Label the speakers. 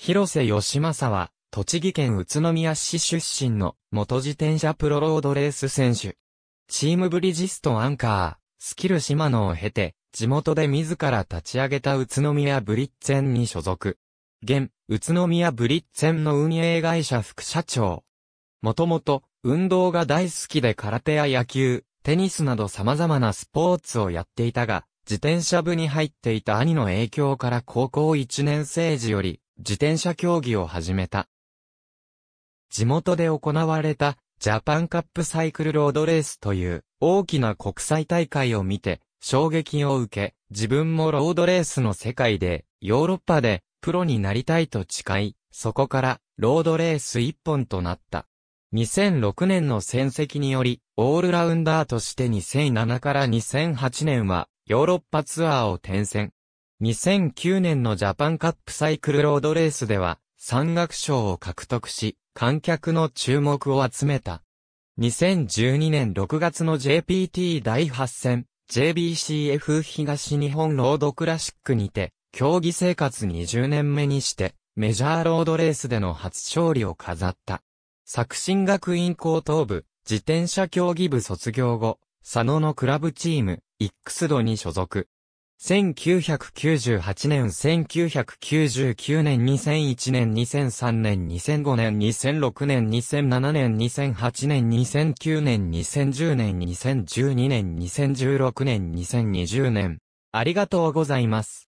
Speaker 1: 広瀬義正は、栃木県宇都宮市出身の元自転
Speaker 2: 車プロロードレース選手。チームブリジストアンカー、スキル島野を経て、地元で自ら立ち上げた宇都宮ブリッツェンに所属。現、宇都宮ブリッツェンの運営会社副社長。もともと、運動が大好きで空手や野球、テニスなど様々なスポーツをやっていたが、自転車部に入っていた兄の影響から高校1年生時より、自転車競技を始めた。地元で行われたジャパンカップサイクルロードレースという大きな国際大会を見て衝撃を受け、自分もロードレースの世界でヨーロッパでプロになりたいと誓い、そこからロードレース一本となった。2006年の戦績により、オールラウンダーとして2007から2008年はヨーロッパツアーを転戦。2009年のジャパンカップサイクルロードレースでは、山岳賞を獲得し、観客の注目を集めた。2012年6月の JPT 第8戦、JBCF 東日本ロードクラシックにて、競技生活20年目にして、メジャーロードレースでの初勝利を飾った。作新学院高等部、自転車競技部卒業後、佐野のクラブチーム、イックスドに所属。1998年、1999年、2001年、2003年、2005年、2006年、2007年、2008年、2009年、2010年、2012年、2016年、2020
Speaker 1: 年。ありがとうございます。